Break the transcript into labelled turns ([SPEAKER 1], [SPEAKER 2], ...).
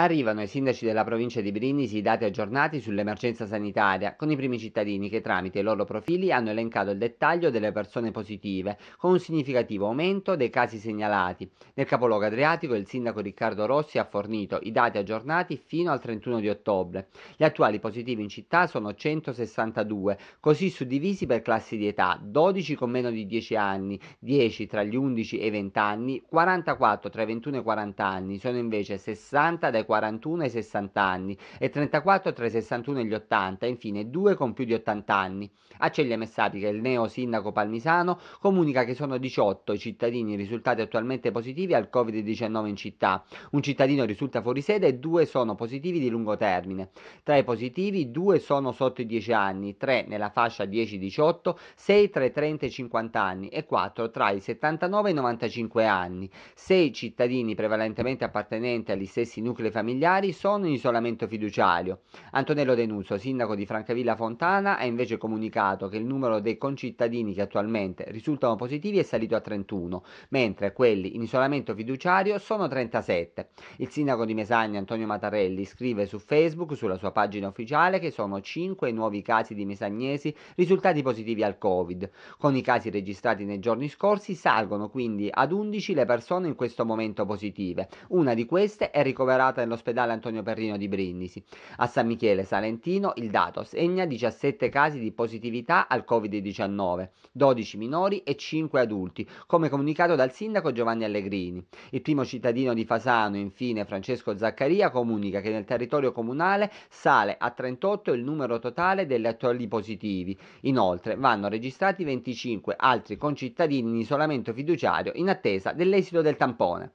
[SPEAKER 1] Arrivano ai sindaci della provincia di Brindisi i dati aggiornati sull'emergenza sanitaria, con i primi cittadini che tramite i loro profili hanno elencato il dettaglio delle persone positive, con un significativo aumento dei casi segnalati. Nel capoluogo adriatico il sindaco Riccardo Rossi ha fornito i dati aggiornati fino al 31 di ottobre. Gli attuali positivi in città sono 162, così suddivisi per classi di età, 12 con meno di 10 anni, 10 tra gli 11 e i 20 anni, 44 tra i 21 e i 40 anni, sono invece 60 dai 41 ai 60 anni e 34 tra i 61 e gli 80 e infine due con più di 80 anni. A Ceglia Messapica il neo sindaco palmisano comunica che sono 18 i cittadini risultati attualmente positivi al Covid-19 in città. Un cittadino risulta fuori sede e due sono positivi di lungo termine. Tra i positivi due sono sotto i 10 anni, tre nella fascia 10-18, 6 tra i 30 e i 50 anni e 4 tra i 79 e i 95 anni. 6 cittadini prevalentemente appartenenti agli stessi nuclei membri familiari sono in isolamento fiduciario. Antonello Denuso, sindaco di Francavilla Fontana, ha invece comunicato che il numero dei concittadini che attualmente risultano positivi è salito a 31, mentre quelli in isolamento fiduciario sono 37. Il sindaco di Mesagna, Antonio Mattarelli, scrive su Facebook, sulla sua pagina ufficiale, che sono 5 nuovi casi di mesagnesi risultati positivi al Covid. Con i casi registrati nei giorni scorsi salgono quindi ad 11 le persone in questo momento positive. Una di queste è ricoverata trasportata nell'ospedale Antonio Perrino di Brindisi. A San Michele Salentino il dato segna 17 casi di positività al Covid-19, 12 minori e 5 adulti, come comunicato dal sindaco Giovanni Allegrini. Il primo cittadino di Fasano, infine Francesco Zaccaria, comunica che nel territorio comunale sale a 38 il numero totale degli attuali positivi. Inoltre vanno registrati 25 altri concittadini in isolamento fiduciario in attesa dell'esito del tampone.